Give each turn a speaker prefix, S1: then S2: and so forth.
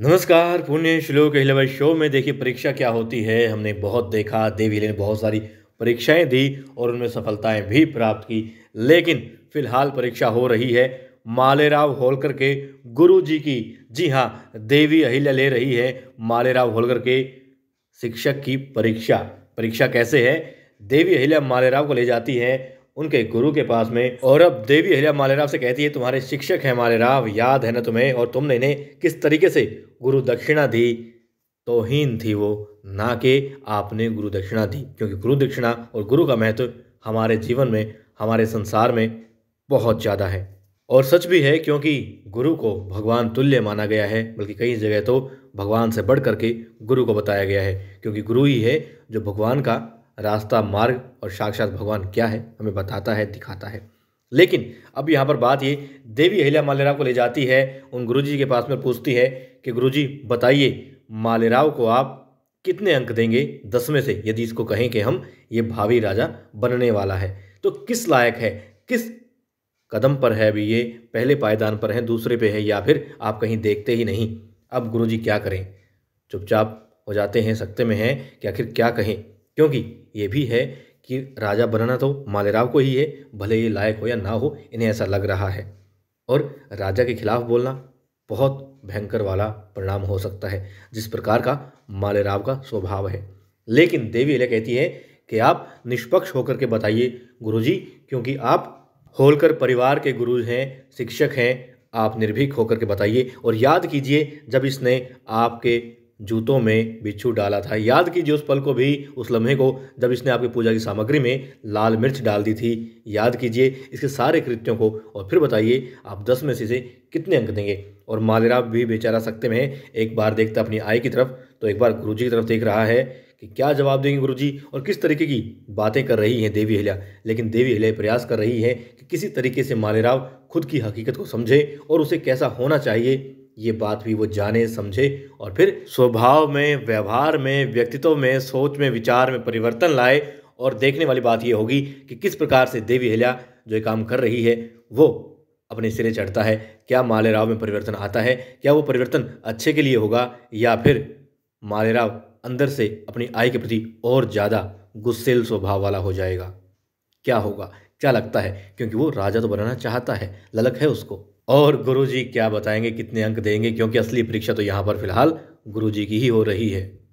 S1: नमस्कार पुण्य श्लोक हिलवर शो में देखिए परीक्षा क्या होती है हमने बहुत देखा देवी ने बहुत सारी परीक्षाएं दी और उनमें सफलताएं भी प्राप्त की लेकिन फिलहाल परीक्षा हो रही है मालेराव होलकर के गुरु जी की जी हाँ देवी अहिल्या ले रही है मालेराव होलकर के शिक्षक की परीक्षा परीक्षा कैसे है देवी अहिल्या मालेराव को ले जाती है उनके गुरु के पास में और अब देवी अहिल्या मालेराव से कहती है तुम्हारे शिक्षक हैं मालेराव याद है ना तुम्हें और तुमने इन्हें किस तरीके से गुरु दक्षिणा दी तोहीन थी वो ना कि आपने गुरु दक्षिणा दी क्योंकि गुरु दक्षिणा और गुरु का महत्व हमारे जीवन में हमारे संसार में बहुत ज़्यादा है और सच भी है क्योंकि गुरु को भगवान तुल्य माना गया है बल्कि कई जगह तो भगवान से बढ़ करके गुरु को बताया गया है क्योंकि गुरु ही है जो भगवान का रास्ता मार्ग और साक्षात भगवान क्या है हमें बताता है दिखाता है लेकिन अब यहाँ पर बात ये देवी अहिल्या मालेराव को ले जाती है उन गुरुजी के पास में पूछती है कि गुरुजी बताइए मालेराव को आप कितने अंक देंगे दस में से यदि इसको कहें कि हम ये भावी राजा बनने वाला है तो किस लायक है किस कदम पर है अभी ये पहले पायदान पर है दूसरे पे है या फिर आप कहीं देखते ही नहीं अब गुरुजी क्या करें चुपचाप हो जाते हैं सकते में हैं कि आखिर क्या कहें क्योंकि ये भी है कि राजा बनना तो मालेराव को ही है भले ये लायक हो या ना हो इन्हें ऐसा लग रहा है और राजा के खिलाफ बोलना बहुत भयंकर वाला परिणाम हो सकता है जिस प्रकार का मालेराव का स्वभाव है लेकिन देवी अलिया कहती है कि आप निष्पक्ष होकर के बताइए गुरुजी क्योंकि आप होलकर परिवार के गुरु हैं शिक्षक हैं आप निर्भीक होकर के बताइए और याद कीजिए जब इसने आपके जूतों में बिच्छू डाला था याद कीजिए उस पल को भी उस लम्हे को जब इसने आपकी पूजा की सामग्री में लाल मिर्च डाल दी थी याद कीजिए इसके सारे कृत्यों को और फिर बताइए आप दस में से इसे कितने अंक देंगे और मालेराव भी बेचारा सकते में एक बार देखता अपनी आई की तरफ तो एक बार गुरु की तरफ देख रहा है कि क्या जवाब देंगे गुरु और किस तरीके की बातें कर रही हैं देवी हिल्या लेकिन देवी हिल्या प्रयास कर रही है कि किसी तरीके से मालेराव खुद की हकीकत को समझे और उसे कैसा होना चाहिए ये बात भी वो जाने समझे और फिर स्वभाव में व्यवहार में व्यक्तित्व में सोच में विचार में परिवर्तन लाए और देखने वाली बात ये होगी कि किस प्रकार से देवी हिल्या जो ये काम कर रही है वो अपने सिरे चढ़ता है क्या मालेराव में परिवर्तन आता है क्या वो परिवर्तन अच्छे के लिए होगा या फिर मालेराव अंदर से अपनी आय के प्रति और ज़्यादा गुस्सेल स्वभाव वाला हो जाएगा क्या होगा क्या लगता है क्योंकि वो राजा तो बनाना चाहता है ललक है उसको और गुरुजी क्या बताएंगे कितने अंक देंगे क्योंकि असली परीक्षा तो यहाँ पर फिलहाल गुरुजी की ही हो रही है